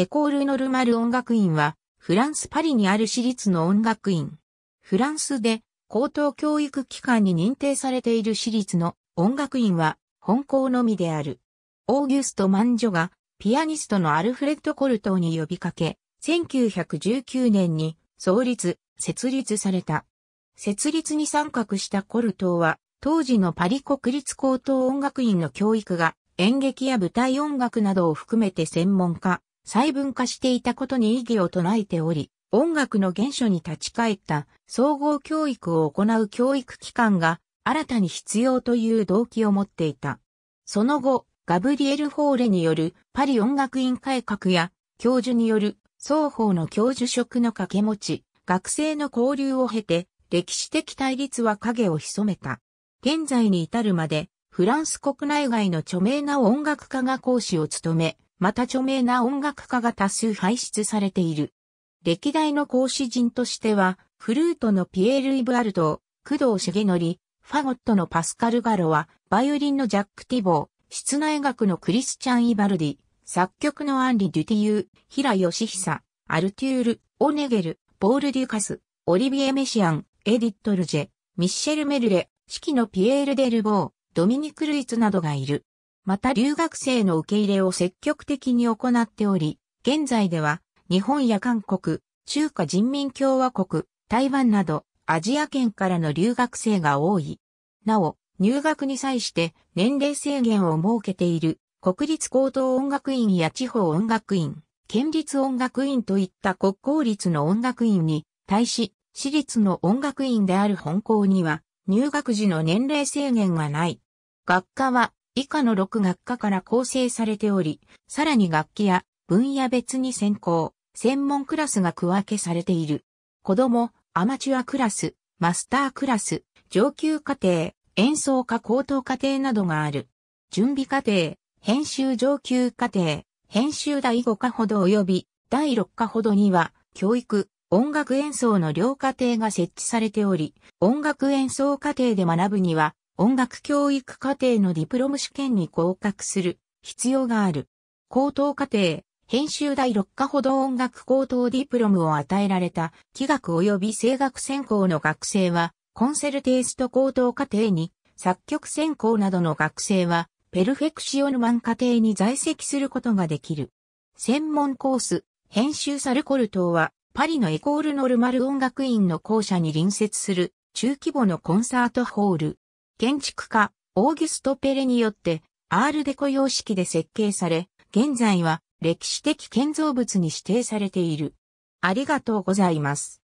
エコール・ノルマル音楽院は、フランス・パリにある私立の音楽院。フランスで高等教育機関に認定されている私立の音楽院は、本校のみである。オーギュスト・マンジョが、ピアニストのアルフレッド・コルトーに呼びかけ、1919年に創立、設立された。設立に参画したコルトーは、当時のパリ国立高等音楽院の教育が、演劇や舞台音楽などを含めて専門家、細分化していたことに異議を唱えており、音楽の原初に立ち返った総合教育を行う教育機関が新たに必要という動機を持っていた。その後、ガブリエル・ホーレによるパリ音楽院改革や教授による双方の教授職の掛け持ち、学生の交流を経て歴史的対立は影を潜めた。現在に至るまでフランス国内外の著名な音楽家が講師を務め、また著名な音楽家が多数輩出されている。歴代の講師陣としては、フルートのピエール・イブアルド、工藤重則、ファゴットのパスカル・ガロア、バイオリンのジャック・ティボー、室内楽のクリスチャン・イバルディ、作曲のアンリ・デュティユー、平義久、アルテュール、オネゲル、ボール・デュカス、オリビエ・メシアン、エディット・ルジェ、ミッシェル・メルレ、四季のピエール・デルボー、ドミニク・ルイツなどがいる。また留学生の受け入れを積極的に行っており、現在では日本や韓国、中華人民共和国、台湾などアジア圏からの留学生が多い。なお、入学に際して年齢制限を設けている国立高等音楽院や地方音楽院、県立音楽院といった国公立の音楽院に対し、私立の音楽院である本校には入学時の年齢制限がない。学科は以下の6学科から構成されており、さらに楽器や分野別に専攻、専門クラスが区分けされている。子供、アマチュアクラス、マスタークラス、上級課程、演奏家高等課程などがある。準備課程、編集上級課程、編集第5課ほど及び第6課ほどには、教育、音楽演奏の両課程が設置されており、音楽演奏課程で学ぶには、音楽教育課程のディプロム試験に合格する必要がある。高等課程、編集第6課ほど音楽高等ディプロムを与えられた、器楽及び声楽専攻の学生は、コンセルテイスト高等課程に、作曲専攻などの学生は、ペルフェクシオヌマン課程に在籍することができる。専門コース、編集サルコル等は、パリのエコールノルマル音楽院の校舎に隣接する中規模のコンサートホール、建築家、オーギュスト・ペレによって、アールデコ様式で設計され、現在は歴史的建造物に指定されている。ありがとうございます。